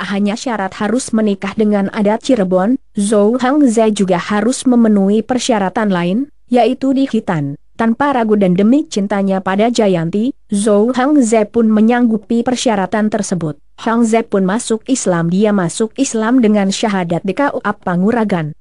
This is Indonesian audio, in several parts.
tak hanya syarat harus menikah dengan adat Cirebon, Zhou Hangze juga harus memenuhi persyaratan lain, yaitu di dihitan. Tanpa ragu dan demi cintanya pada Jayanti, Zhou Hangze pun menyanggupi persyaratan tersebut. Hangze pun masuk Islam dia masuk Islam dengan syahadat di KUA Panguragan.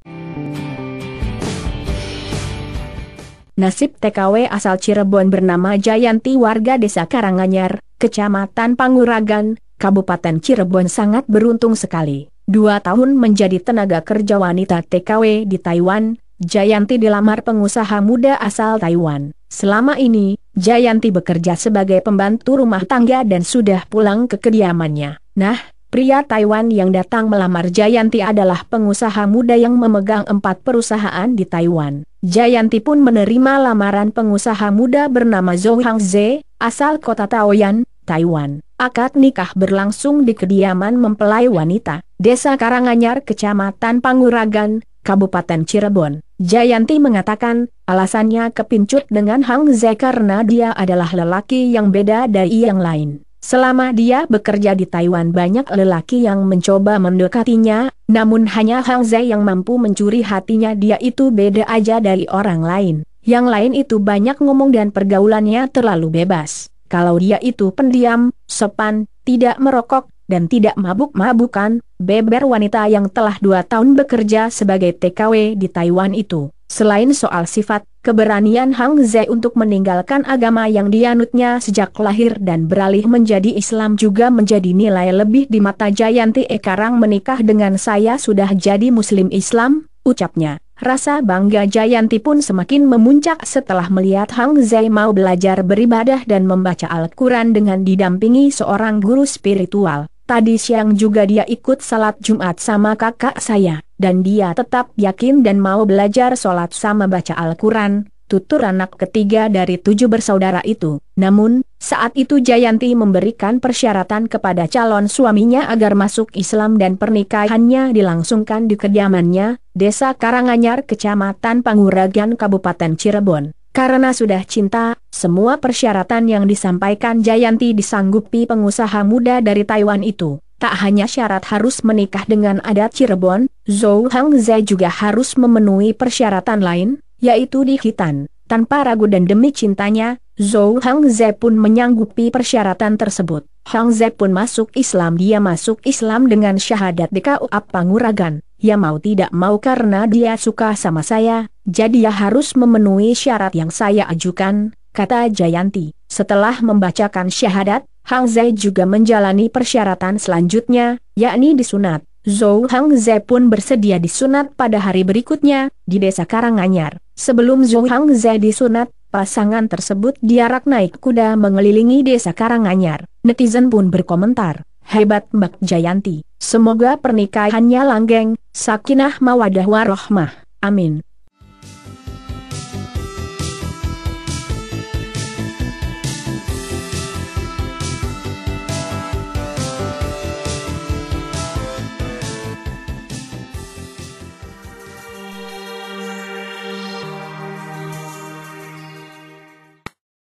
Nasib TKW asal Cirebon bernama Jayanti warga desa Karanganyar, Kecamatan Panguragan, Kabupaten Cirebon sangat beruntung sekali. Dua tahun menjadi tenaga kerja wanita TKW di Taiwan, Jayanti dilamar pengusaha muda asal Taiwan. Selama ini, Jayanti bekerja sebagai pembantu rumah tangga dan sudah pulang ke kediamannya. Nah, pria Taiwan yang datang melamar Jayanti adalah pengusaha muda yang memegang empat perusahaan di Taiwan. Jayanti pun menerima lamaran pengusaha muda bernama Zhou Hangze, asal kota Taoyuan. Taiwan. Akad nikah berlangsung di kediaman mempelai wanita, Desa Karanganyar Kecamatan Panguragan, Kabupaten Cirebon. Jayanti mengatakan, alasannya kepincut dengan Hang Ze karena dia adalah lelaki yang beda dari yang lain. Selama dia bekerja di Taiwan banyak lelaki yang mencoba mendekatinya, namun hanya Hang Zhe yang mampu mencuri hatinya dia itu beda aja dari orang lain. Yang lain itu banyak ngomong dan pergaulannya terlalu bebas. Kalau dia itu pendiam, sopan, tidak merokok, dan tidak mabuk-mabukan, beber wanita yang telah dua tahun bekerja sebagai TKW di Taiwan itu. Selain soal sifat, keberanian Hang Zhe untuk meninggalkan agama yang dianutnya sejak lahir dan beralih menjadi Islam juga menjadi nilai lebih di mata Jayanti Ekarang menikah dengan saya sudah jadi Muslim Islam, ucapnya. Rasa bangga Jayanti pun semakin memuncak setelah melihat Hang Zai mau belajar beribadah dan membaca Al-Quran dengan didampingi seorang guru spiritual. Tadi siang juga dia ikut salat Jumat sama kakak saya, dan dia tetap yakin dan mau belajar salat sama baca Al-Quran, tutur anak ketiga dari tujuh bersaudara itu. Namun, saat itu Jayanti memberikan persyaratan kepada calon suaminya agar masuk Islam dan pernikahannya dilangsungkan di kediamannya, Desa Karanganyar, Kecamatan Panguragan, Kabupaten Cirebon. Karena sudah cinta, semua persyaratan yang disampaikan Jayanti disanggupi pengusaha muda dari Taiwan itu. Tak hanya syarat harus menikah dengan adat Cirebon, Zhou Hangzhe juga harus memenuhi persyaratan lain, yaitu di Hitan. Tanpa ragu dan demi cintanya, Zhou Hangze pun menyanggupi persyaratan tersebut. Hangze pun masuk Islam. Dia masuk Islam dengan syahadat di KUA Panguragan. Ya mau tidak mau karena dia suka sama saya, jadi ya harus memenuhi syarat yang saya ajukan, kata Jayanti. Setelah membacakan syahadat, Hangze juga menjalani persyaratan selanjutnya, yakni disunat. Zhou Hangze pun bersedia disunat pada hari berikutnya, di desa Karanganyar. Sebelum Zhou Hangze disunat, pasangan tersebut diarak naik kuda mengelilingi desa Karanganyar. Netizen pun berkomentar, hebat Mbak Jayanti, semoga pernikahannya langgeng, sakinah mawadah warohmah, amin.